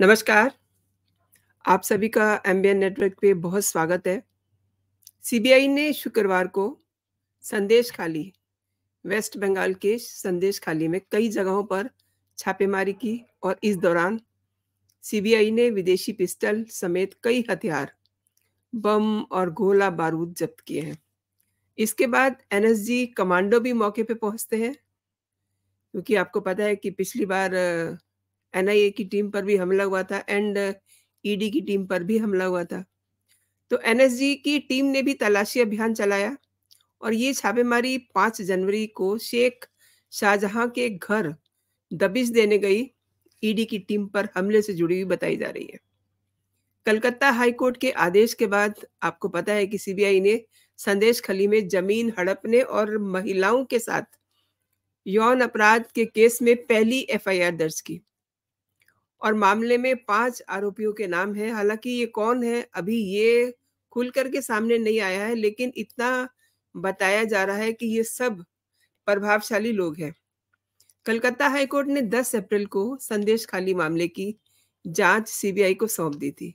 नमस्कार आप सभी का एम्बियन नेटवर्क पे बहुत स्वागत है सीबीआई ने शुक्रवार को संदेश खाली वेस्ट बंगाल के संदेश खाली में कई जगहों पर छापेमारी की और इस दौरान सीबीआई ने विदेशी पिस्टल समेत कई हथियार बम और गोला बारूद जब्त किए हैं इसके बाद एनएसजी कमांडो भी मौके पे पहुंचते हैं क्योंकि आपको पता है कि पिछली बार एनआईए की टीम पर भी हमला हुआ था एंड ईडी uh, e की टीम पर भी हमला हुआ था तो एनएसजी की टीम ने भी तलाशी अभियान चलाया और ये छापेमारी पांच जनवरी को शेख शाहजहां के घर दबिश देने गई ईडी e की टीम पर हमले से जुड़ी हुई बताई जा रही है कलकत्ता हाईकोर्ट के आदेश के बाद आपको पता है कि सीबीआई ने संदेश खली में जमीन हड़पने और महिलाओं के साथ यौन अपराध के केस में पहली एफआईआर दर्ज की और मामले में पांच आरोपियों के नाम है हालांकि ये कौन है अभी ये खुल करके सामने नहीं आया है लेकिन इतना बताया जा रहा है कि ये सब प्रभावशाली लोग हैं कलकत्ता हाईकोर्ट ने 10 अप्रैल को संदेश खाली मामले की जांच सीबीआई को सौंप दी थी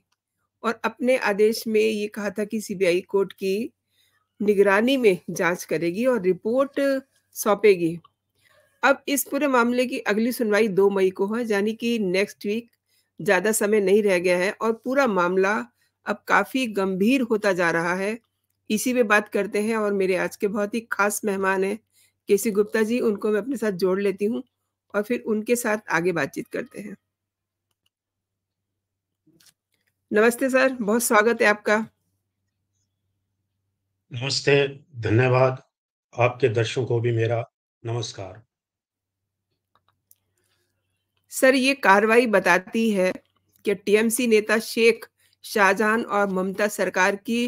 और अपने आदेश में ये कहा था कि सीबीआई कोर्ट की निगरानी में जांच करेगी और रिपोर्ट सौंपेगी अब इस पूरे मामले की अगली सुनवाई दो मई को है यानी कि नेक्स्ट वीक ज्यादा समय नहीं रह गया है और पूरा मामला अब काफी गंभीर होता जा रहा है इसी पे बात करते हैं और मेरे आज के बहुत ही खास मेहमान हैं केसी गुप्ता जी उनको मैं अपने साथ जोड़ लेती हूँ और फिर उनके साथ आगे बातचीत करते हैं नमस्ते सर बहुत स्वागत है आपका नमस्ते धन्यवाद आपके दर्शकों को भी मेरा नमस्कार सर ये कार्रवाई बताती है कि टीएमसी नेता शेख शाहजहां और ममता सरकार की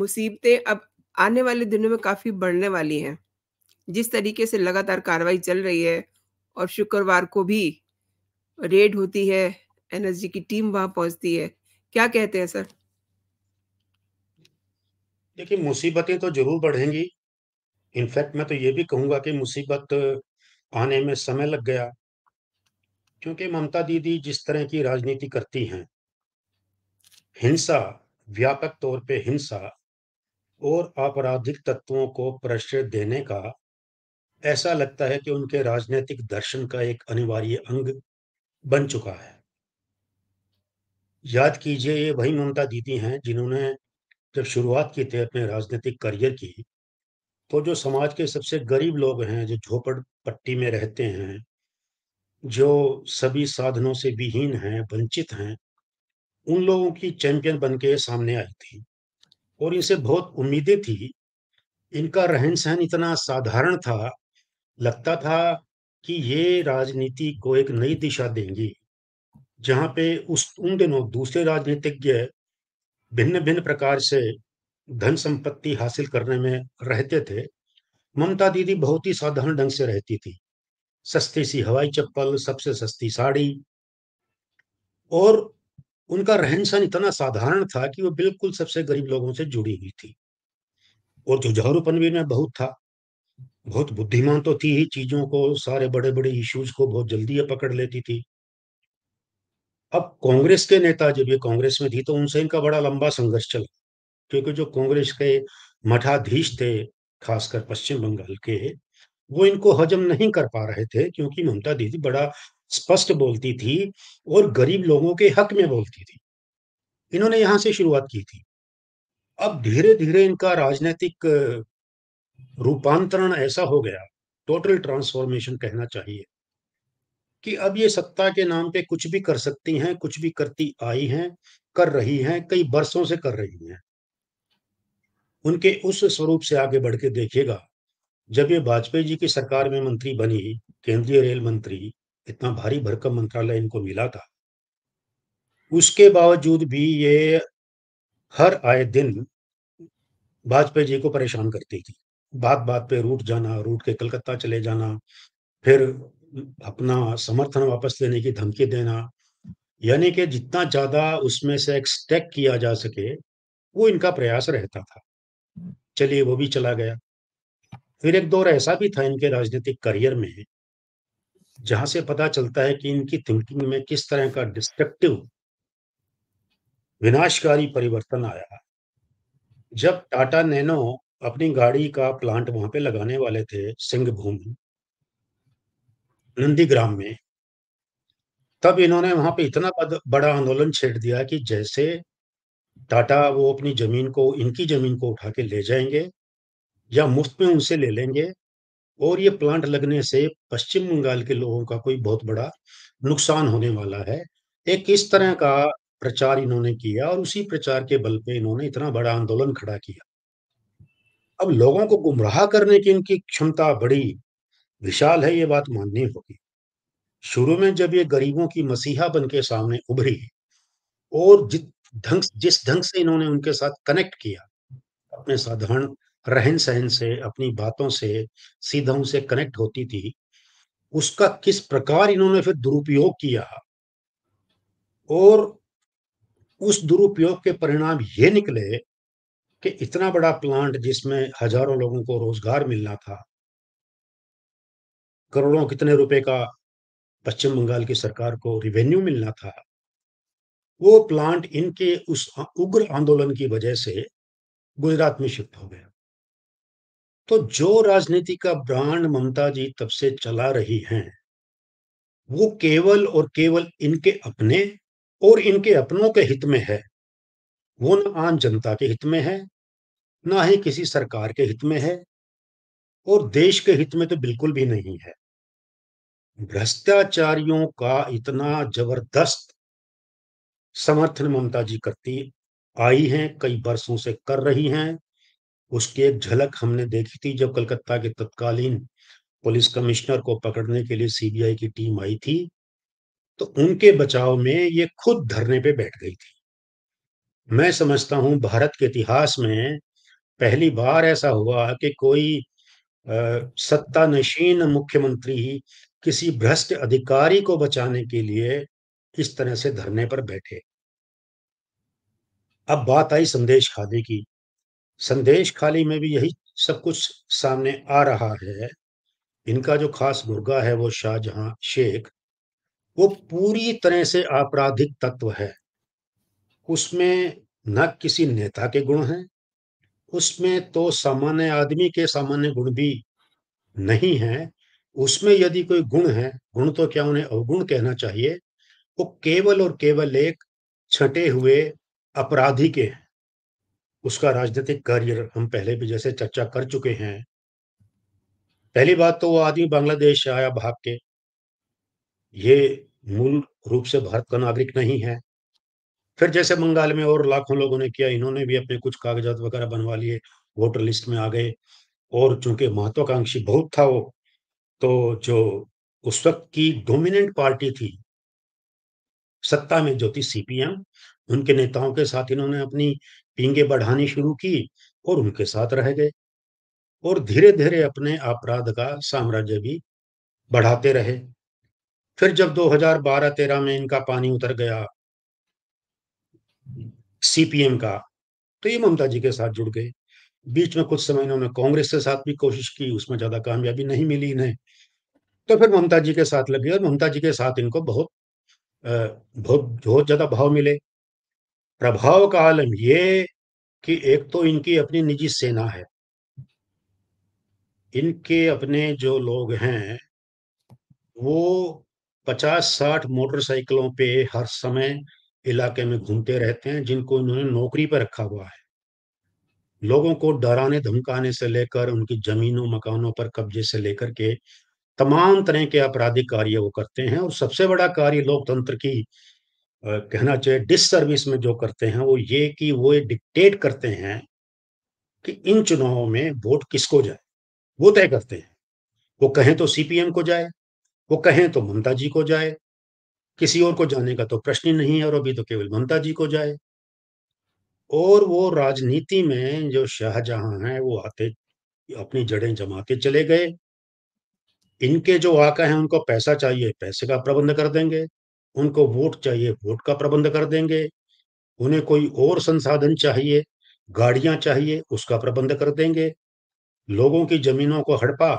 मुसीबतें अब आने वाले दिनों में काफी बढ़ने वाली हैं जिस तरीके से लगातार कार्रवाई चल रही है और शुक्रवार को भी रेड होती है एनएसजी की टीम वहां पहुंचती है क्या कहते हैं सर देखिए मुसीबतें तो जरूर बढ़ेंगी इनफैक्ट मैं तो ये भी कहूंगा कि मुसीबत आने में समय लग गया क्योंकि ममता दीदी जिस तरह की राजनीति करती हैं हिंसा व्यापक तौर पे हिंसा और आपराधिक तत्वों को प्रश्रय देने का ऐसा लगता है कि उनके राजनीतिक दर्शन का एक अनिवार्य अंग बन चुका है याद कीजिए ये वही ममता दीदी हैं जिन्होंने जब शुरुआत की थी अपने राजनीतिक करियर की तो जो समाज के सबसे गरीब लोग हैं जो झोपड़ पट्टी में रहते हैं जो सभी साधनों से विहीन हैं वंचित हैं उन लोगों की चैंपियन बन के सामने आई थी और इनसे बहुत उम्मीदें थी इनका रहन सहन इतना साधारण था लगता था कि ये राजनीति को एक नई दिशा देंगी जहाँ पे उस उन दिनों दूसरे राजनीतिज्ञ भिन्न भिन्न प्रकार से धन संपत्ति हासिल करने में रहते थे ममता दीदी बहुत ही साधारण ढंग से रहती थी सस्ती सी हवाई चप्पल सबसे सस्ती साड़ी और उनका रहन सहन इतना साधारण था कि वो बिल्कुल सबसे गरीब लोगों से जुड़ी हुई थी और जुझारूपन भी में बहुत था बहुत बुद्धिमान तो थी ही चीजों को सारे बड़े बड़े इश्यूज को बहुत जल्दी ये पकड़ लेती थी अब कांग्रेस के नेता जब ये कांग्रेस में थी तो उनसे इनका बड़ा लंबा संघर्ष चला क्योंकि जो कांग्रेस के मठाधीश थे खासकर पश्चिम बंगाल के वो इनको हजम नहीं कर पा रहे थे क्योंकि ममता दीदी बड़ा स्पष्ट बोलती थी और गरीब लोगों के हक में बोलती थी इन्होंने यहां से शुरुआत की थी अब धीरे धीरे इनका राजनीतिक रूपांतरण ऐसा हो गया टोटल ट्रांसफॉर्मेशन कहना चाहिए कि अब ये सत्ता के नाम पे कुछ भी कर सकती हैं कुछ भी करती आई हैं कर रही हैं कई बरसों से कर रही हैं उनके उस स्वरूप से आगे बढ़ के देखिएगा जब ये वाजपेयी जी की सरकार में मंत्री बनी केंद्रीय रेल मंत्री इतना भारी भरकम मंत्रालय इनको मिला था उसके बावजूद भी ये हर आए दिन वाजपेयी जी को परेशान करती थी बात बात पे रूट जाना रूट के कलकत्ता चले जाना फिर अपना समर्थन वापस लेने की धमकी देना यानी कि जितना ज्यादा उसमें से एक्सटेक किया जा सके वो इनका प्रयास रहता था चलिए वो भी चला गया फिर एक दौर ऐसा भी था इनके राजनीतिक करियर में जहां से पता चलता है कि इनकी थिंकिंग में किस तरह का डिस्ट्रक्टिव विनाशकारी परिवर्तन आया जब टाटा नैनो अपनी गाड़ी का प्लांट वहां पे लगाने वाले थे नंदी नंदीग्राम में तब इन्होंने वहां पे इतना बड़ा आंदोलन छेड़ दिया कि जैसे टाटा वो अपनी जमीन को इनकी जमीन को उठा के ले जाएंगे या मुफ्त में उनसे ले लेंगे और ये प्लांट लगने से पश्चिम बंगाल के लोगों का कोई बहुत बड़ा नुकसान होने वाला है एक इस तरह का प्रचार इन्होंने किया और उसी प्रचार के बल पे इन्होंने इतना बड़ा आंदोलन खड़ा किया अब लोगों को गुमराह करने की इनकी क्षमता बड़ी विशाल है ये बात माननी होगी शुरू में जब ये गरीबों की मसीहा बन के सामने उभरी और जिस ढंग जिस ढंग से इन्होंने उनके साथ कनेक्ट किया अपने साधारण रहन सहन से अपनी बातों से सीधा उनसे कनेक्ट होती थी उसका किस प्रकार इन्होंने फिर दुरुपयोग किया और उस दुरुपयोग के परिणाम ये निकले कि इतना बड़ा प्लांट जिसमें हजारों लोगों को रोजगार मिलना था करोड़ों कितने रुपए का पश्चिम बंगाल की सरकार को रिवेन्यू मिलना था वो प्लांट इनके उस उग्र आंदोलन की वजह से गुजरात में शिफ्ट हो गया तो जो राजनीति का ब्रांड ममता जी तब से चला रही हैं वो केवल और केवल इनके अपने और इनके अपनों के हित में है वो न आम जनता के हित में है ना ही किसी सरकार के हित में है और देश के हित में तो बिल्कुल भी नहीं है भ्रष्टाचारियों का इतना जबरदस्त समर्थन ममता जी करती आई हैं कई वर्षों से कर रही हैं उसकी एक झलक हमने देखी थी जब कलकत्ता के तत्कालीन पुलिस कमिश्नर को पकड़ने के लिए सीबीआई की टीम आई थी तो उनके बचाव में ये खुद धरने पे बैठ गई थी मैं समझता हूं भारत के इतिहास में पहली बार ऐसा हुआ कि कोई सत्ता नशीन मुख्यमंत्री किसी भ्रष्ट अधिकारी को बचाने के लिए इस तरह से धरने पर बैठे अब बात आई संदेश खादे की संदेश खाली में भी यही सब कुछ सामने आ रहा है इनका जो खास मुर्गा है वो शाहजहां शेख वो पूरी तरह से आपराधिक तत्व है उसमें न किसी नेता के गुण हैं उसमें तो सामान्य आदमी के सामान्य गुण भी नहीं है उसमें यदि कोई गुण है गुण तो क्या उन्हें अवगुण कहना चाहिए वो केवल और केवल एक छटे हुए अपराधी के हैं उसका राजनीतिक करियर हम पहले भी जैसे चर्चा कर चुके हैं पहली बात तो वो आदमी बांग्लादेश आया भाग के ये मूल रूप से भारत का नागरिक नहीं है फिर जैसे बंगाल में और लाखों लोगों ने किया इन्होंने भी अपने कुछ कागजात वगैरह बनवा लिए वोटर लिस्ट में आ गए और चूंकि महत्वाकांक्षी बहुत था वो तो जो उस वक्त की डोमिनेंट पार्टी थी सत्ता में जो थी सीपीएम उनके नेताओं के साथ इन्होंने अपनी पींगे बढ़ानी शुरू की और उनके साथ रह गए और धीरे धीरे अपने अपराध का साम्राज्य भी बढ़ाते रहे फिर जब 2012-13 में इनका पानी उतर गया सीपीएम का तो ये ममता जी के साथ जुड़ गए बीच में कुछ समय इन्होंने कांग्रेस के साथ भी कोशिश की उसमें ज्यादा कामयाबी नहीं मिली इन्हें तो फिर ममता जी के साथ लगे और ममता जी के साथ इनको बहुत बहुत बहुत ज्यादा भाव मिले प्रभाव का आलम ये कि एक तो इनकी अपनी निजी सेना है इनके अपने जो लोग हैं वो पचास साठ मोटरसाइकिलों पे हर समय इलाके में घूमते रहते हैं जिनको इन्होंने नौकरी पर रखा हुआ है लोगों को डराने धमकाने से लेकर उनकी जमीनों मकानों पर कब्जे से लेकर के तमाम तरह के आपराधिक कार्य वो करते हैं और सबसे बड़ा कार्य लोकतंत्र की कहना चाहिए डिस सर्विस में जो करते हैं वो ये कि वो ये डिक्टेट करते हैं कि इन चुनावों में वोट किसको जाए वो तय करते हैं वो कहें तो सीपीएम को जाए वो कहें तो ममता जी को जाए किसी और को जाने का तो प्रश्न ही नहीं है और अभी तो केवल ममता जी को जाए और वो राजनीति में जो शाहजहां हैं वो आते अपनी जड़ें जमाते चले गए इनके जो आका हैं उनको पैसा चाहिए पैसे का प्रबंध कर देंगे उनको वोट चाहिए वोट का प्रबंध कर देंगे उन्हें कोई और संसाधन चाहिए गाड़ियां चाहिए उसका प्रबंध कर देंगे लोगों की जमीनों को हड़पा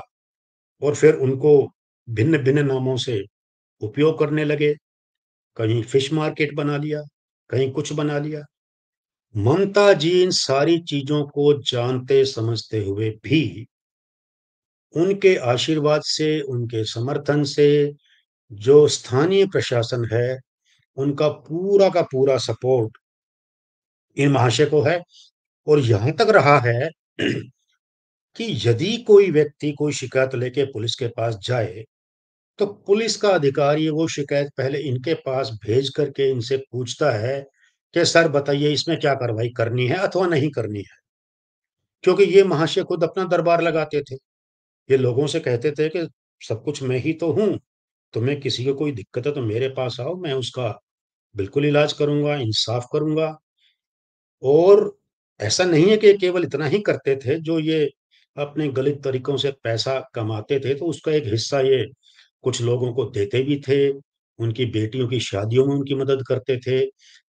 और फिर उनको भिन्न भिन्न नामों से उपयोग करने लगे कहीं फिश मार्केट बना लिया कहीं कुछ बना लिया ममता जी इन सारी चीजों को जानते समझते हुए भी उनके आशीर्वाद से उनके समर्थन से जो स्थानीय प्रशासन है उनका पूरा का पूरा सपोर्ट इन महाशय को है और यहां तक रहा है कि यदि कोई व्यक्ति कोई शिकायत लेके पुलिस के पास जाए तो पुलिस का अधिकारी वो शिकायत पहले इनके पास भेज करके इनसे पूछता है कि सर बताइए इसमें क्या कार्रवाई करनी है अथवा नहीं करनी है क्योंकि ये महाशय खुद अपना दरबार लगाते थे ये लोगों से कहते थे कि सब कुछ मैं ही तो हूं तुम्हें किसी को कोई दिक्कत है तो मेरे पास आओ मैं उसका बिल्कुल इलाज करूंगा इंसाफ करूंगा और ऐसा नहीं है कि केवल इतना ही करते थे जो ये अपने गलत तरीकों से पैसा कमाते थे तो उसका एक हिस्सा ये कुछ लोगों को देते भी थे उनकी बेटियों की शादियों में उनकी मदद करते थे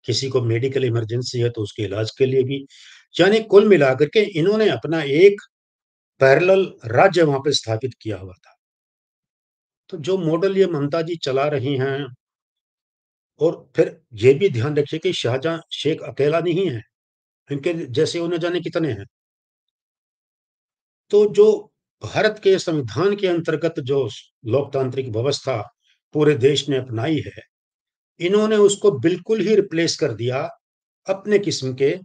किसी को मेडिकल इमरजेंसी है तो उसके इलाज के लिए भी यानी कुल मिलाकर के इन्होंने अपना एक पैरल राज्य वहां पर स्थापित किया हुआ था तो जो मॉडल ये ममता जी चला रही हैं और फिर ये भी ध्यान रखिए कि शाहजहां शेख अकेला नहीं है इनके जैसे उन्हें जाने कितने हैं तो जो भारत के संविधान के अंतर्गत जो लोकतांत्रिक व्यवस्था पूरे देश ने अपनाई है इन्होंने उसको बिल्कुल ही रिप्लेस कर दिया अपने किस्म के आ,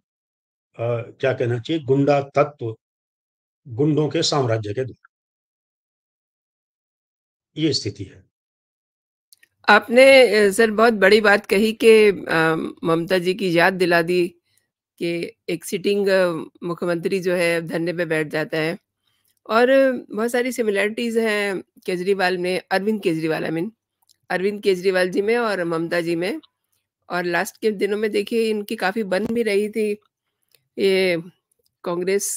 क्या कहना चाहिए गुंडा तत्व गुंडों के साम्राज्य के द्वारा ये स्थिति है आपने सर बहुत बड़ी बात कही कि ममता जी की याद दिला दी कि एक सिटिंग मुख्यमंत्री जो है धरने पे बैठ जाता है और बहुत सारी सिमिलैरिटीज़ हैं केजरीवाल में अरविंद केजरीवाल आई मीन अरविंद केजरीवाल जी में और ममता जी में और लास्ट के दिनों में देखिए इनकी काफ़ी बन भी रही थी ये कांग्रेस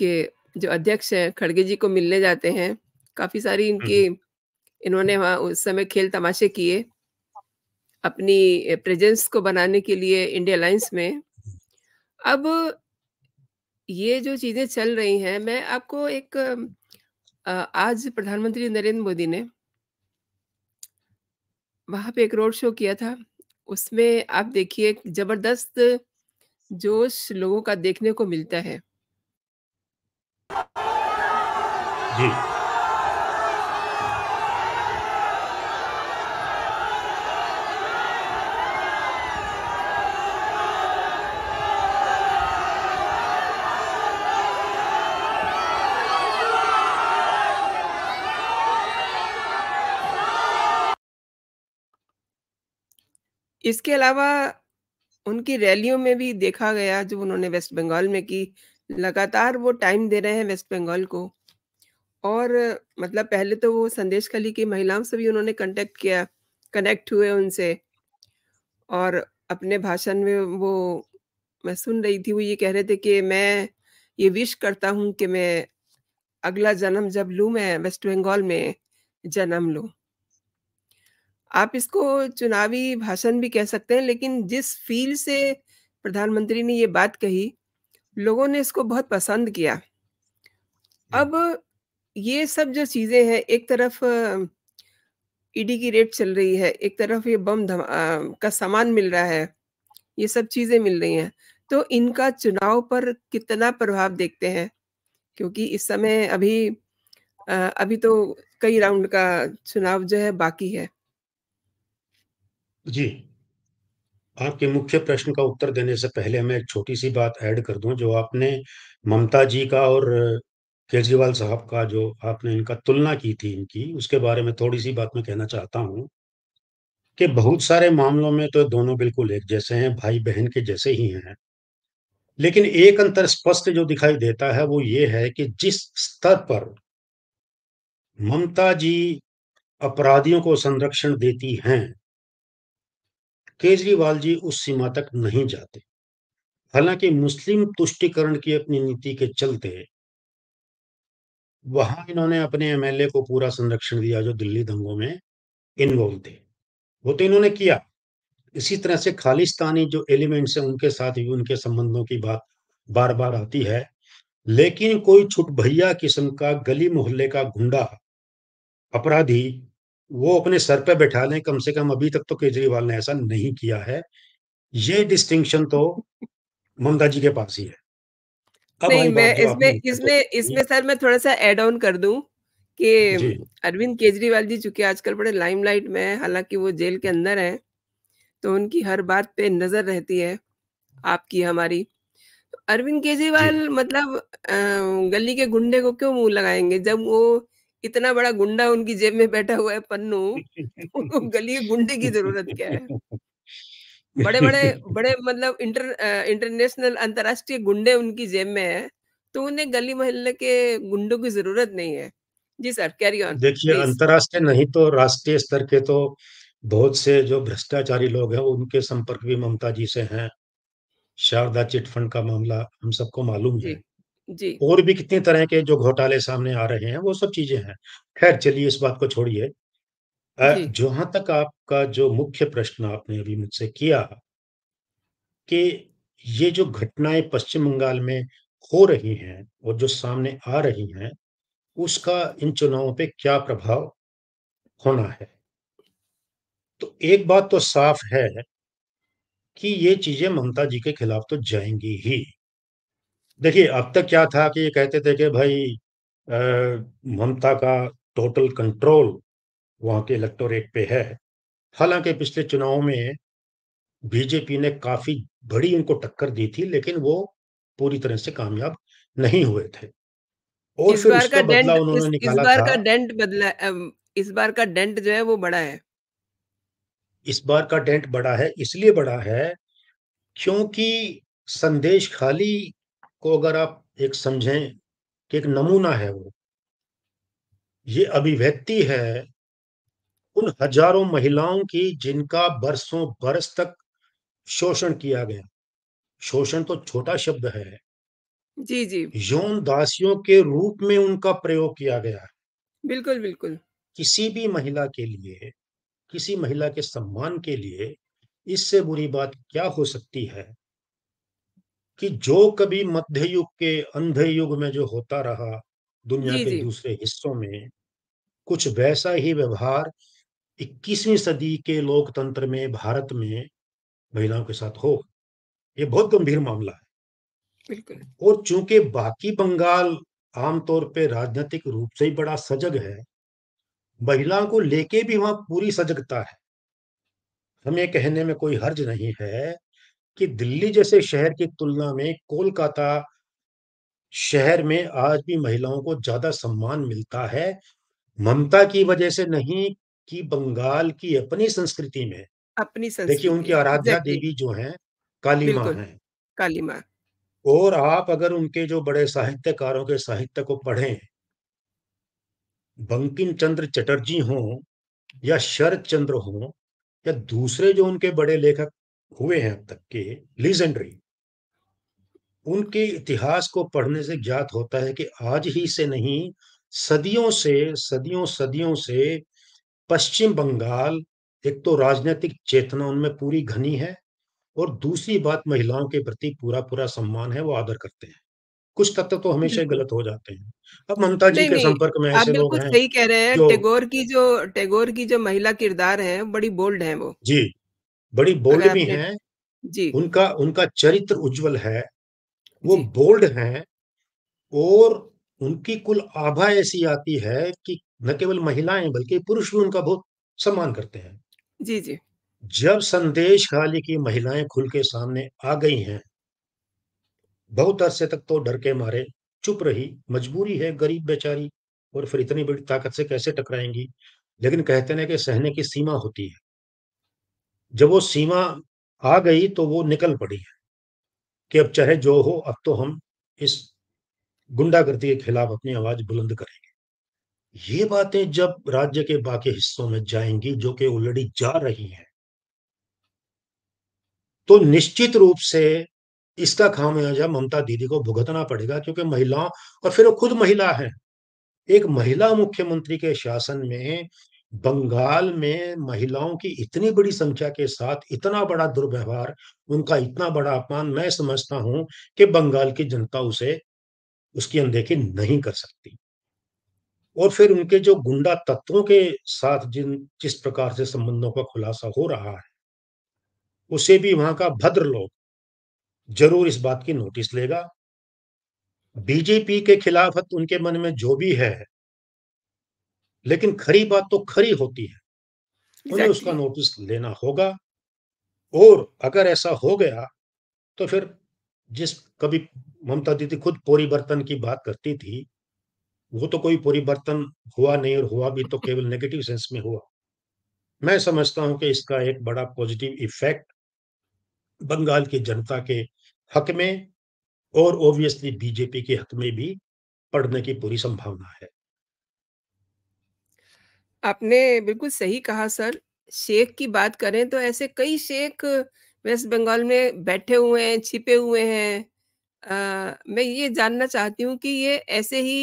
के जो अध्यक्ष हैं खड़गे जी को मिलने जाते हैं काफी सारी इनकी इन्होंने वहाँ उस समय खेल तमाशे किए अपनी प्रेजेंस को बनाने के लिए इंडिया लाइन्स में अब ये जो चीजें चल रही हैं मैं आपको एक आज प्रधानमंत्री नरेंद्र मोदी ने वहां पे एक रोड शो किया था उसमें आप देखिए जबरदस्त जोश लोगों का देखने को मिलता है जी इसके अलावा उनकी रैलियों में भी देखा गया जो उन्होंने वेस्ट बंगाल में की लगातार वो टाइम दे रहे हैं वेस्ट बंगाल को और मतलब पहले तो वो संदेश खली की महिलाओं से भी उन्होंने कंटेक्ट किया कनेक्ट हुए उनसे और अपने भाषण में वो मैं सुन रही थी वो ये कह रहे थे कि मैं ये विश करता हूँ कि मैं अगला जन्म जब लूँ मैं वेस्ट बंगाल में जन्म लूँ आप इसको चुनावी भाषण भी कह सकते हैं लेकिन जिस फील से प्रधानमंत्री ने ये बात कही लोगों ने इसको बहुत पसंद किया अब ये सब जो चीजें हैं एक तरफ ईडी e की रेट चल रही है एक तरफ ये बम का सामान मिल रहा है ये सब चीजें मिल रही हैं तो इनका चुनाव पर कितना प्रभाव देखते हैं क्योंकि इस समय अभी अभी तो कई राउंड का चुनाव जो है बाकी है जी। आपके मुख्य प्रश्न का उत्तर देने से पहले मैं एक छोटी-सी बात ऐड कर दूं जो आपने ममता जी का और केजरीवाल साहब का जो आपने इनका तुलना की थी इनकी, उसके बारे में थोड़ी-सी बात मैं कहना चाहता हूं कि बहुत सारे मामलों में तो दोनों बिल्कुल एक जैसे हैं, भाई-बहन के जैसे ही हैं। लेकिन एक अंतर स्पष्ट जो दिखाई देता है वो ये है कि जिस स्तर पर ममता जी अपराधियों को संरक्षण देती हैं केजरीवाल जी उस सीमा तक नहीं जाते हालांकि मुस्लिम तुष्टिकरण की अपनी नीति के चलते वहां इन्होंने अपने एमएलए को पूरा संरक्षण दिया जो दिल्ली दंगों में इन्वॉल्व थे वो तो इन्होंने किया इसी तरह से खालिस्तानी जो एलिमेंट्स हैं उनके साथ भी उनके संबंधों की बात बार बार आती है लेकिन कोई छुट भैया किस्म का गली मोहल्ले का गुंडा अपराधी वो अपने सर पे बैठा लें कम से कम अभी तक तो केजरीवाल ने ऐसा नहीं किया है ये डिस्टिंक्शन तो ममता जी के पास ही है अब नहीं मैं इसमें इसमें इसमें सर मैं थोड़ा सा एड ऑन कर दूं कि अरविंद केजरीवाल जी चूंकि आजकल बड़े लाइमलाइट में है हालांकि वो जेल के अंदर है तो उनकी हर बात पे नजर रहती है आपकी हमारी अरविंद केजरीवाल मतलब गली के गुंडे को क्यों मुंह लगाएंगे जब वो इतना बड़ा गुंडा उनकी जेब में बैठा हुआ है पन्नू उनको तो गली गुंडे की जरूरत क्या है बड़े बड़े बड़े मतलब इंटर इंटरनेशनल अंतरराष्ट्रीय गुंडे उनकी जेब में है तो उन्हें गली मोहल्ले के गुंडों की जरूरत नहीं है जी सर कैरी ऑन देखिए अंतरराष्ट्रीय नहीं तो राष्ट्रीय स्तर के तो बहुत से जो भ्रष्टाचारी लोग हैं उनके संपर्क भी ममता जी से हैं शारदा चिट फंड का मामला हम सबको मालूम है जी और भी कितने तरह के जो घोटाले सामने आ रहे हैं वो सब चीजें हैं खैर चलिए इस बात को छोड़िए जहां तक आपका जो मुख्य प्रश्न आपने अभी मुझसे किया कि ये जो घटनाएं पश्चिम बंगाल में हो रही हैं और जो सामने आ रही हैं उसका इन चुनावों पे क्या प्रभाव होना है तो एक बात तो साफ है कि ये चीजें ममता जी के खिलाफ तो जाएंगी ही देखिए अब तक क्या था कि ये कहते थे कि भाई ममता का टोटल कंट्रोल वहाँ के इलेक्टोरेट पे है हालांकि पिछले चुनाव में बीजेपी ने काफी बड़ी उनको टक्कर दी थी लेकिन वो पूरी तरह से कामयाब नहीं हुए थे और इस फिर बार का डेंट इस, उन्होंने इस निकाला बार का डेंट बदला इस बार का डेंट जो है वो बड़ा है इस बार का डेंट बड़ा है इसलिए बड़ा है क्योंकि संदेश खाली को अगर आप एक समझें कि एक नमूना है वो ये अभिव्यक्ति है उन हजारों महिलाओं की जिनका बरसों बरस तक शोषण किया गया शोषण तो छोटा शब्द है जी जी यौन दासियों के रूप में उनका प्रयोग किया गया है बिल्कुल बिल्कुल किसी भी महिला के लिए किसी महिला के सम्मान के लिए इससे बुरी बात क्या हो सकती है कि जो कभी मध्य युग के अंधे युग में जो होता रहा दुनिया के दूसरे हिस्सों में कुछ वैसा ही व्यवहार 21वीं सदी के लोकतंत्र में भारत में महिलाओं के साथ हो ये बहुत गंभीर मामला है बिल्कुल और चूंकि बाकी बंगाल आमतौर पे राजनीतिक रूप से ही बड़ा सजग है महिलाओं को लेके भी वहां पूरी सजगता है हमें कहने में कोई हर्ज नहीं है कि दिल्ली जैसे शहर की तुलना में कोलकाता शहर में आज भी महिलाओं को ज्यादा सम्मान मिलता है ममता की वजह से नहीं कि बंगाल की अपनी संस्कृति में अपनी संस्कृति देखिए उनकी आराध्या देवी जो है काली माँ है काली माँ और आप अगर उनके जो बड़े साहित्यकारों के साहित्य को पढ़ें बंकिम चंद्र चटर्जी हों या शरद चंद्र हो या दूसरे जो उनके बड़े लेखक हुए हैं अब तक के लीजेंडरी उनके इतिहास को पढ़ने से ज्ञात होता है कि आज ही से नहीं सदियों से सदियों सदियों से पश्चिम बंगाल एक तो राजनीतिक चेतना उनमें पूरी घनी है और दूसरी बात महिलाओं के प्रति पूरा पूरा सम्मान है वो आदर करते हैं कुछ तत्व तो हमेशा गलत हो जाते हैं अब ममता जी के संपर्क में ऐसे लोग हैं सही कह रहे हैं टेगोर की जो टैगोर की जो महिला किरदार है बड़ी बोल्ड है वो जी बड़ी बोल्ड भी हैं जी उनका उनका चरित्र उज्जवल है वो बोल्ड हैं और उनकी कुल आभा ऐसी आती है कि न केवल महिलाएं बल्कि पुरुष भी उनका बहुत सम्मान करते हैं जी जी जब संदेश खाली की महिलाएं खुल के सामने आ गई हैं बहुत अरसे तक तो डर के मारे चुप रही मजबूरी है गरीब बेचारी और फिर इतनी बड़ी ताकत से कैसे टकराएंगी लेकिन कहते हैं कि सहने की सीमा होती है जब वो सीमा आ गई तो वो निकल पड़ी है कि अब चाहे जो हो अब तो हम इस गुंडागर्दी के खिलाफ अपनी आवाज बुलंद करेंगे ये बातें जब राज्य के बाकी हिस्सों में जाएंगी जो कि ऑलरेडी जा रही हैं तो निश्चित रूप से इसका खामियाजा ममता दीदी को भुगतना पड़ेगा क्योंकि महिलाओं और फिर वो खुद महिला है एक महिला मुख्यमंत्री के शासन में बंगाल में महिलाओं की इतनी बड़ी संख्या के साथ इतना बड़ा दुर्व्यवहार उनका इतना बड़ा अपमान मैं समझता हूं कि बंगाल की जनता उसे उसकी अनदेखी नहीं कर सकती और फिर उनके जो गुंडा तत्वों के साथ जिन जिस प्रकार से संबंधों का खुलासा हो रहा है उसे भी वहां का भद्र लोग जरूर इस बात की नोटिस लेगा बीजेपी के खिलाफ उनके मन में जो भी है लेकिन खरी बात तो खरी होती है exactly. उन्हें उसका नोटिस लेना होगा और अगर ऐसा हो गया तो फिर जिस कभी ममता दीदी खुद पोरी बर्तन की बात करती थी वो तो कोई पोरी बर्तन हुआ नहीं और हुआ भी तो केवल नेगेटिव सेंस में हुआ मैं समझता हूं कि इसका एक बड़ा पॉजिटिव इफेक्ट बंगाल की जनता के हक में और ओब्वियसली बीजेपी के हक में भी पड़ने की पूरी संभावना है आपने बिल्कुल सही कहा सर शेख की बात करें तो ऐसे कई शेख वेस्ट बंगाल में बैठे हुए हैं छिपे हुए हैं आ, मैं ये जानना चाहती हूँ कि ये ऐसे ही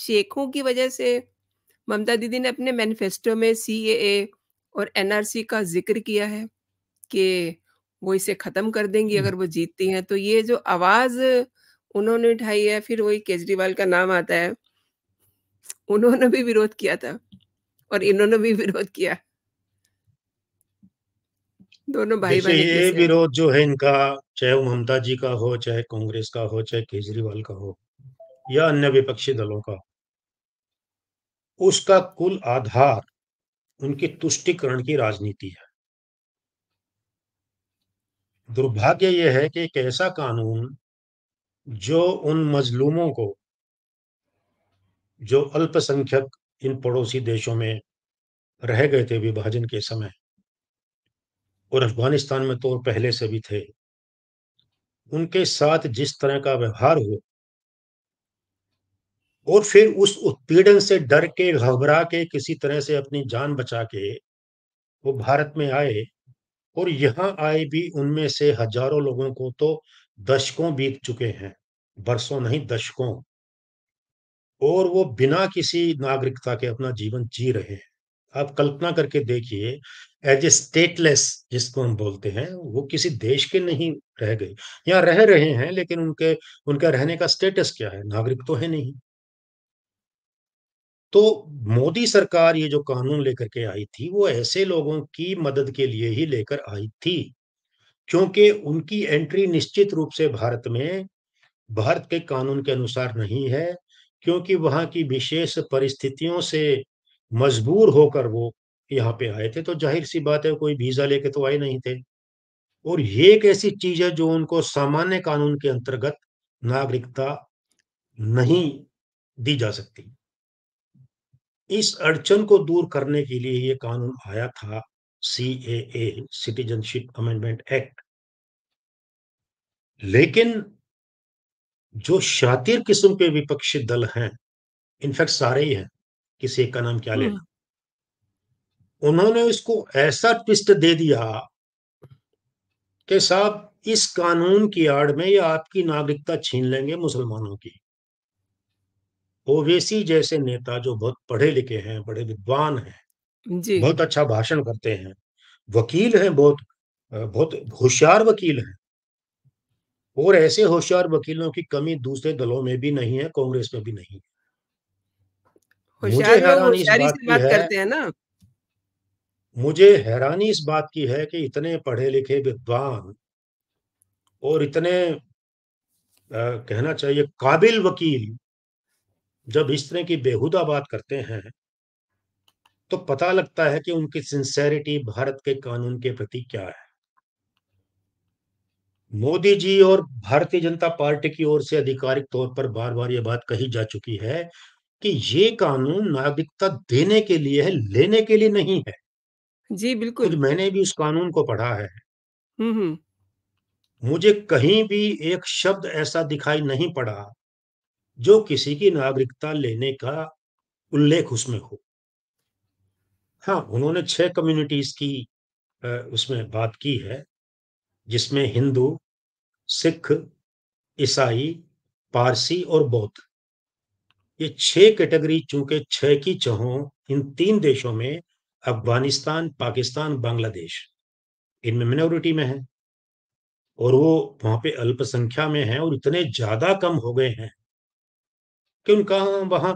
शेखों की वजह से ममता दीदी ने अपने मैनिफेस्टो में सी और एन का जिक्र किया है कि वो इसे ख़त्म कर देंगी अगर वो जीतती हैं तो ये जो आवाज़ उन्होंने उठाई है फिर वही केजरीवाल का नाम आता है उन्होंने भी विरोध किया था और इन्होंने भी विरोध किया दोनों भाई भाई ये विरोध जो है इनका चाहे वो ममता जी का हो चाहे कांग्रेस का हो चाहे केजरीवाल का हो या अन्य विपक्षी दलों का उसका कुल आधार उनके तुष्टिकरण की राजनीति है दुर्भाग्य यह है कि एक ऐसा कानून जो उन मजलूमों को जो अल्पसंख्यक इन पड़ोसी देशों में रह गए थे विभाजन के समय और अफगानिस्तान में तो पहले से भी थे उनके साथ जिस तरह का व्यवहार हो और फिर उस उत्पीड़न से डर के घबरा के किसी तरह से अपनी जान बचा के वो भारत में आए और यहाँ आए भी उनमें से हजारों लोगों को तो दशकों बीत चुके हैं बरसों नहीं दशकों और वो बिना किसी नागरिकता के अपना जीवन जी रहे हैं आप कल्पना करके देखिए एज ए स्टेटलेस जिसको हम बोलते हैं वो किसी देश के नहीं रह गए या रह रहे हैं लेकिन उनके उनका रहने का स्टेटस क्या है नागरिक तो है नहीं तो मोदी सरकार ये जो कानून लेकर के आई थी वो ऐसे लोगों की मदद के लिए ही लेकर आई थी क्योंकि उनकी एंट्री निश्चित रूप से भारत में भारत के कानून के अनुसार नहीं है क्योंकि वहाँ की विशेष परिस्थितियों से मजबूर होकर वो यहाँ पे आए थे तो जाहिर सी बात है कोई वीजा लेके तो आए नहीं थे और ये एक ऐसी चीज है जो उनको सामान्य कानून के अंतर्गत नागरिकता नहीं दी जा सकती इस अड़चन को दूर करने के लिए ये कानून आया था C A citizenship amendment act लेकिन जो शातिर किस्म के विपक्षी दल हैं इनफैक्ट सारे ही हैं किसी एक का नाम क्या लेना हम्म। उन्होंने इसको ऐसा ट्विस्ट दे दिया कि साहब इस कानून की आड़ में ये आपकी नागरिकता छीन लेंगे मुसलमानों की ओवेसी जैसे नेता जो बहुत पढ़े लिखे हैं बड़े विद्वान हैं जी बहुत अच्छा भाषण करते हैं वकील हैं बहुत बहुत होशियार वकील हैं और ऐसे होशियार वकीलों की कमी दूसरे दलों में भी नहीं है कांग्रेस में भी नहीं है मुझे हैरानी इस बात की है ना मुझे हैरानी इस बात की है कि इतने पढ़े लिखे विद्वान और इतने आ, कहना चाहिए काबिल वकील जब इस तरह की बेहुदा बात करते हैं तो पता लगता है कि उनकी सिंसेरिटी भारत के कानून के प्रति क्या है मोदी जी और भारतीय जनता पार्टी की ओर से आधिकारिक तौर पर बार बार ये बात कही जा चुकी है कि ये कानून नागरिकता देने के लिए है लेने के लिए नहीं है जी बिल्कुल मैंने भी उस कानून को पढ़ा है मुझे कहीं भी एक शब्द ऐसा दिखाई नहीं पड़ा जो किसी की नागरिकता लेने का उल्लेख उसमें हो हाँ उन्होंने छह कम्युनिटीज की उसमें बात की है जिसमें हिंदू सिख ईसाई पारसी और बौद्ध ये छह कैटेगरी चूंकि छह की चहों इन तीन देशों में अफगानिस्तान पाकिस्तान बांग्लादेश इनमें मिनोरिटी में है और वो वहां पे अल्पसंख्या में हैं और इतने ज्यादा कम हो गए हैं कि उनका वहां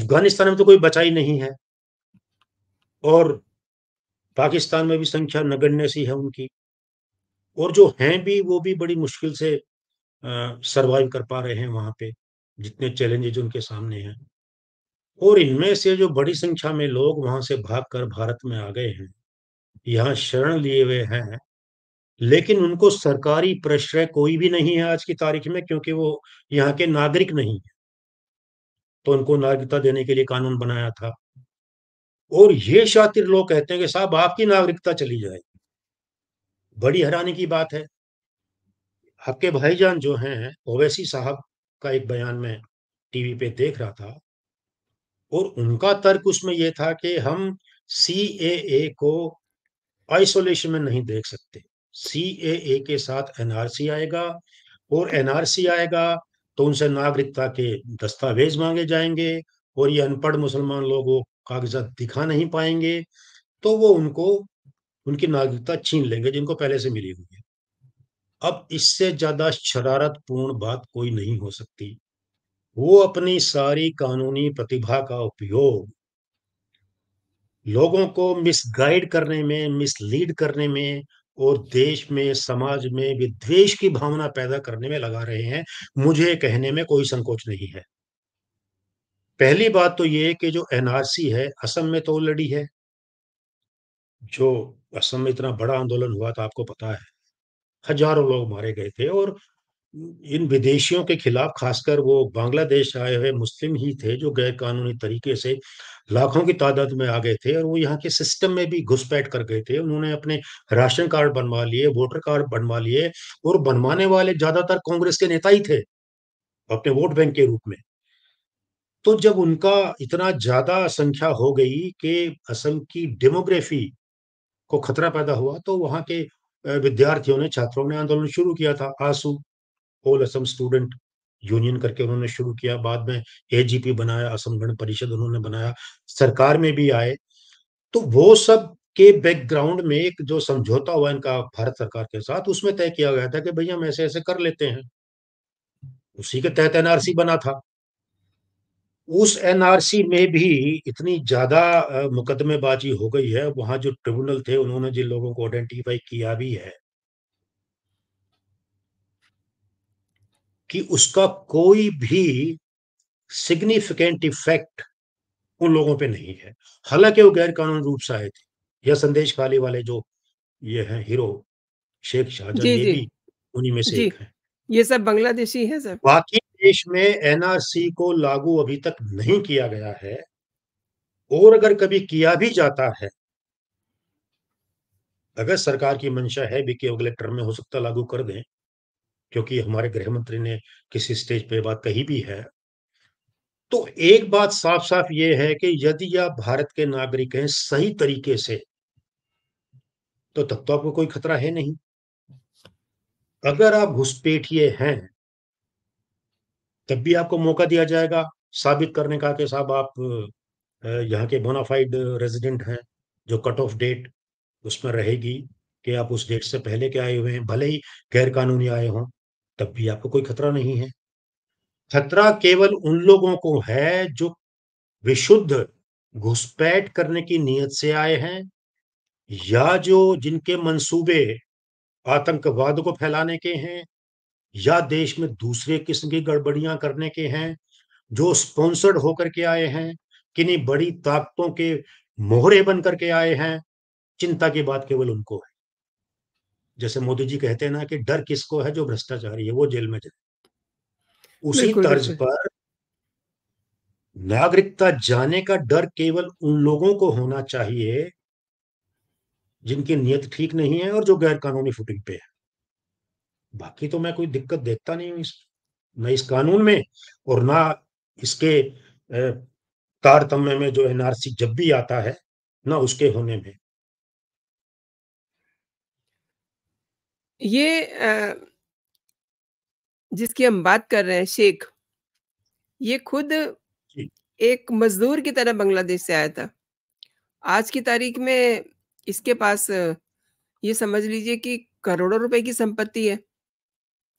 अफगानिस्तान में तो कोई बचाई नहीं है और पाकिस्तान में भी संख्या नगण्य सी है उनकी और जो हैं भी वो भी बड़ी मुश्किल से सरवाइव कर पा रहे हैं वहां पे जितने चैलेंजेज उनके सामने हैं और इनमें से जो बड़ी संख्या में लोग वहां से भागकर भारत में आ गए हैं यहाँ शरण लिए हुए हैं लेकिन उनको सरकारी प्रश्रय कोई भी नहीं है आज की तारीख में क्योंकि वो यहाँ के नागरिक नहीं है तो उनको नागरिकता देने के लिए कानून बनाया था और ये शातिर लोग कहते हैं कि साहब आपकी नागरिकता चली जाएगी बड़ी हैरानी की बात है आपके भाईजान जो हैं ओवैसी साहब का एक बयान में टीवी पे देख रहा था और उनका तर्क उसमें यह था कि हम सी ए को आइसोलेशन में नहीं देख सकते सी ए के साथ एनआरसी आएगा और एनआरसी आएगा तो उनसे नागरिकता के दस्तावेज मांगे जाएंगे और ये अनपढ़ मुसलमान लोगों कागजात दिखा नहीं पाएंगे तो वो उनको उनकी नागरिकता छीन लेंगे जिनको पहले से मिली हुई है अब इससे ज्यादा शरारतपूर्ण बात कोई नहीं हो सकती वो अपनी सारी कानूनी प्रतिभा का उपयोग लोगों को मिसगाइड करने में मिसलीड करने में और देश में समाज में विद्वेश की भावना पैदा करने में लगा रहे हैं मुझे कहने में कोई संकोच नहीं है पहली बात तो ये कि जो एनआरसी है असम में तो ऑलरेडी है जो असम में इतना बड़ा आंदोलन हुआ था आपको पता है हजारों लोग मारे गए थे और इन विदेशियों के खिलाफ खासकर वो बांग्लादेश आए हुए मुस्लिम ही थे जो गैर कानूनी तरीके से लाखों की तादाद में आ गए थे और वो यहाँ के सिस्टम में भी घुसपैठ कर गए थे उन्होंने अपने राशन कार्ड बनवा लिए वोटर कार्ड बनवा लिए और बनवाने वाले ज्यादातर कांग्रेस के नेता ही थे अपने वोट बैंक के रूप में तो जब उनका इतना ज्यादा संख्या हो गई कि असम की डेमोग्राफी को खतरा पैदा हुआ तो वहां के विद्यार्थियों ने छात्रों ने आंदोलन शुरू किया था AASU all Assam student union करके उन्होंने शुरू किया बाद में एजीपी बनाया असम गण परिषद उन्होंने बनाया सरकार में भी आए तो वो सब के बैकग्राउंड में एक जो समझौता हुआ इनका भारत सरकार के साथ उसमें तय किया गया था कि भैया हम ऐसे ऐसे कर लेते हैं उसी के तहत एनआरसी बना था उस एनआरसी में भी इतनी ज़्यादा मुकदमेबाजी हो गई है वहां जो ट्रिब्यूनल थे उन्होंने जिन लोगों को आइडेंटिफाई किया भी है कि उसका कोई भी सिग्निफिकेंट इफेक्ट उन लोगों पे नहीं है हालांकि वो गैर कानून रूप से आए थे यह संदेश खाली वाले जो ये हैं हीरो शेख शाहजहां ये भी उन्हीं में से एक है ये सब बांग्लादेशी है सर बाकी देश में एनआरसी को लागू अभी तक नहीं किया गया है और अगर कभी किया भी जाता है अगर सरकार की मंशा है भी कि अगले टर्म में हो सकता लागू कर दें क्योंकि हमारे गृह मंत्री ने किसी स्टेज पे बात कही भी है तो एक बात साफ साफ ये है कि यदि आप भारत के नागरिक हैं सही तरीके से तो तब तो आपको कोई खतरा है नहीं अगर आप घुसपेठिए हैं तब भी आपको मौका दिया जाएगा साबित करने का कि साहब आप यहाँ के बोनाफाइड रेजिडेंट हैं जो कट ऑफ डेट उसमें रहेगी कि आप उस डेट से पहले के आए हुए हैं भले ही गैर कानूनी आए हों तब भी आपको कोई खतरा नहीं है खतरा केवल उन लोगों को है जो विशुद्ध घुसपैठ करने की नीयत से आए हैं या जो जिनके मंसूबे आतंकवाद को फैलाने के हैं या देश में दूसरे किस्म की गड़बड़ियां करने के हैं जो स्पॉन्सर्ड होकर के आए हैं किन्हीं बड़ी ताकतों के मोहरे बन करके आए हैं चिंता की बात केवल उनको है जैसे मोदी जी कहते हैं ना कि डर किसको है जो भ्रष्टाचारी है वो जेल में जाए उसी तर्ज पर नागरिकता जाने का डर केवल उन लोगों को होना चाहिए जिनकी नियत ठीक नहीं है और जो गैर कानूनी फुटिंग पे है बाकी तो मैं कोई दिक्कत देखता नहीं हूं इस न इस कानून में और ना इसके तारतम्य में जो एनआरसी जब भी आता है ना उसके होने में ये जिसकी हम बात कर रहे हैं शेख ये खुद एक मजदूर की तरह बांग्लादेश से आया था आज की तारीख में इसके पास ये समझ लीजिए कि करोड़ों रुपए की संपत्ति है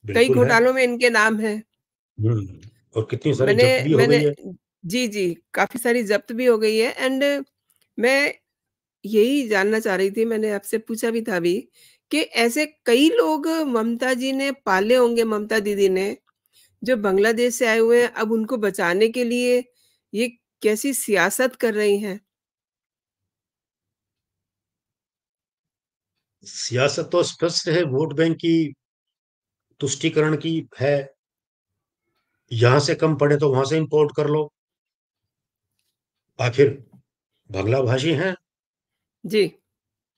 कई घोटालों में इनके नाम है हम्म, और कितनी सारी मैंने, जब्त भी हो गई है जी जी काफी सारी जब्त भी हो गई है एंड मैं यही जानना चाह रही थी मैंने आपसे पूछा भी था अभी कि ऐसे कई लोग ममता जी ने पाले होंगे ममता दीदी ने जो बांग्लादेश से आए हुए हैं अब उनको बचाने के लिए ये कैसी सियासत कर रही हैं सियासत तो स्पष्ट है वोट बैंक की तुष्टिकरण की है यहां से कम पड़े तो वहां से इंपोर्ट कर लो आखिर बांग्ला भाषी हैं जी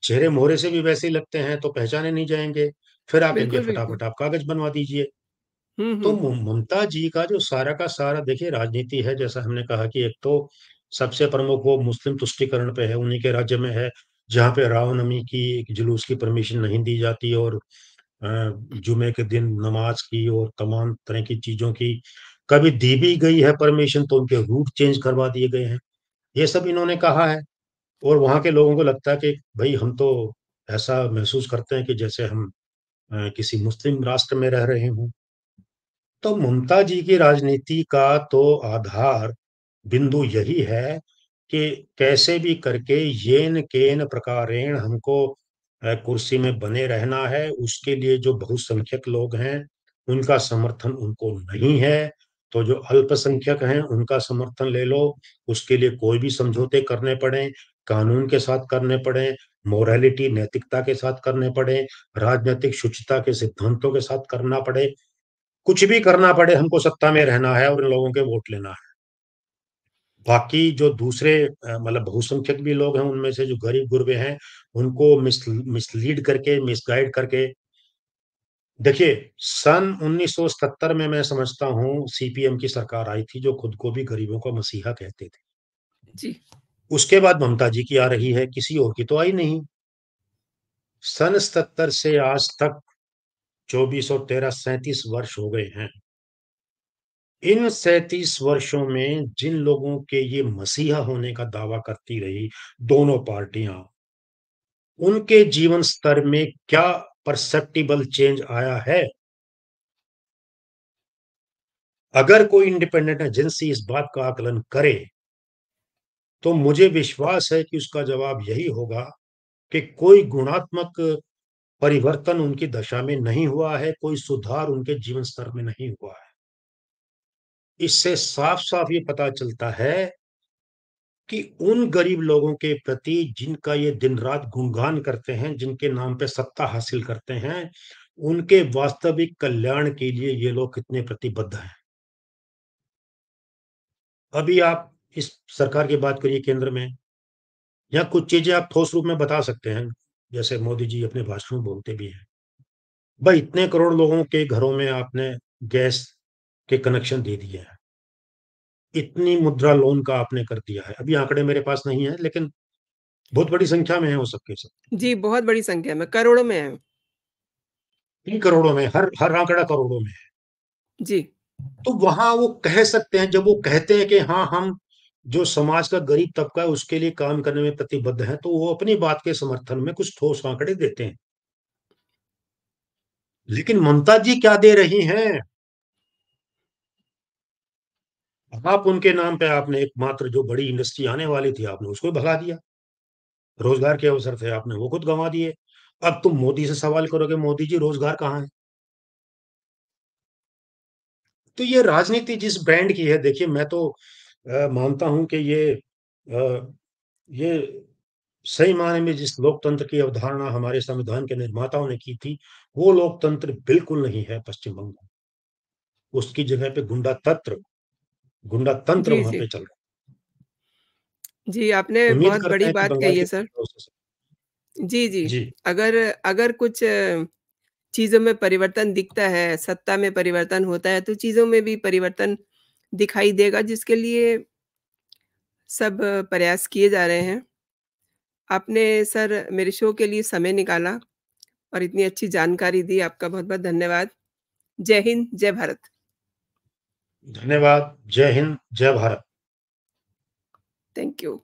चेहरे मोहरे से भी वैसे ही लगते हैं तो पहचाने नहीं जाएंगे फिर आप इनके फटाफट आप कागज बनवा दीजिए हम्म, तो हम्म। ममता जी का जो सारा का सारा देखिए राजनीति है जैसा हमने कहा कि एक तो सबसे प्रमुख वो मुस्लिम तुष्टिकरण पे है उन्हीं के राज्य में है जहाँ पे रामनवमी की जुलूस की परमिशन नहीं दी जाती और जुमे के दिन नमाज की और तमाम तरह की चीजों की कभी दी भी गई है परमिशन तो उनके रूट चेंज करवा दिए गए हैं ये सब इन्होंने कहा है और वहाँ के लोगों को लगता है कि भाई हम तो ऐसा महसूस करते हैं कि जैसे हम किसी मुस्लिम राष्ट्र में रह रहे हों तो ममता जी की राजनीति का तो आधार बिंदु यही है कि कैसे भी करके येन केन प्रकारेण हमको कुर्सी में बने रहना है उसके लिए जो बहुसंख्यक लोग हैं उनका समर्थन उनको नहीं है तो जो अल्पसंख्यक हैं उनका समर्थन ले लो उसके लिए कोई भी समझौते करने पड़े कानून के साथ करने पड़े मोरालिटी नैतिकता के साथ करने पड़े राजनीतिक शुचिता के सिद्धांतों के साथ करना पड़े कुछ भी करना पड़े हमको सत्ता में रहना है और इन लोगों के वोट लेना है बाकी जो दूसरे मतलब बहुसंख्यक भी लोग हैं उनमें से जो गरीब गुरबे हैं उनको मिस मिसलीड करके मिसगाइड करके देखिए सन 1970 में मैं समझता हूँ सीपीएम की सरकार आई थी जो खुद को भी गरीबों का मसीहा कहते थे जी उसके बाद ममता जी की आ रही है किसी और की तो आई नहीं सन सतर से आज तक चौबीस और तेरह सैंतीस वर्ष हो गए हैं इन सैतीस वर्षों में जिन लोगों के ये मसीहा होने का दावा करती रही दोनों पार्टियां उनके जीवन स्तर में क्या परसेप्टिबल चेंज आया है अगर कोई इंडिपेंडेंट एजेंसी इस बात का आकलन करे तो मुझे विश्वास है कि उसका जवाब यही होगा कि कोई गुणात्मक परिवर्तन उनकी दशा में नहीं हुआ है कोई सुधार उनके जीवन स्तर में नहीं हुआ है इससे साफ साफ ये पता चलता है कि उन गरीब लोगों के प्रति जिनका ये दिन रात गुणगान करते हैं जिनके नाम पे सत्ता हासिल करते हैं उनके वास्तविक कल्याण के लिए ये लोग कितने प्रतिबद्ध हैं अभी आप इस सरकार की बात करिए केंद्र में या कुछ चीजें आप ठोस रूप में बता सकते हैं जैसे मोदी जी अपने भाषण में बोलते भी हैं भाई इतने करोड़ लोगों के घरों में आपने गैस के कनेक्शन दे दिए हैं इतनी मुद्रा लोन का आपने कर दिया है अभी आंकड़े मेरे पास नहीं है लेकिन बहुत बड़ी संख्या में है वो सबके सब जी बहुत बड़ी संख्या में करोड़ों में है तीन करोड़ों में हर हर आंकड़ा करोड़ों में है जी तो वहां वो कह सकते हैं जब वो कहते हैं कि हाँ हम जो समाज का गरीब तबका है उसके लिए काम करने में प्रतिबद्ध है तो वो अपनी बात के समर्थन में कुछ ठोस आंकड़े देते हैं लेकिन ममता जी क्या दे रही हैं आप उनके नाम पे आपने एक मात्र जो बड़ी इंडस्ट्री आने वाली थी आपने उसको भगा दिया रोजगार के अवसर थे आपने वो खुद गंवा दिए अब तुम मोदी से सवाल करोगे मोदी जी रोजगार कहाँ है तो ये राजनीति जिस ब्रांड की है देखिए मैं तो मानता हूं कि ये आ, ये सही माने में जिस लोकतंत्र की अवधारणा हमारे संविधान के निर्माताओं ने की थी वो लोकतंत्र बिल्कुल नहीं है पश्चिम बंगाल उसकी जगह पे गुंडा तत्व गुंडा तंत्र वहां पे चल रहा है जी आपने तो बहुत बड़ी बात कही है सर जी जी, जी अगर अगर कुछ चीजों में परिवर्तन दिखता है सत्ता में परिवर्तन होता है तो चीजों में भी परिवर्तन दिखाई देगा जिसके लिए सब प्रयास किए जा रहे हैं आपने सर मेरे शो के लिए समय निकाला और इतनी अच्छी जानकारी दी आपका बहुत बहुत धन्यवाद जय हिंद जय भारत धन्यवाद जय हिंद जय भारत थैंक यू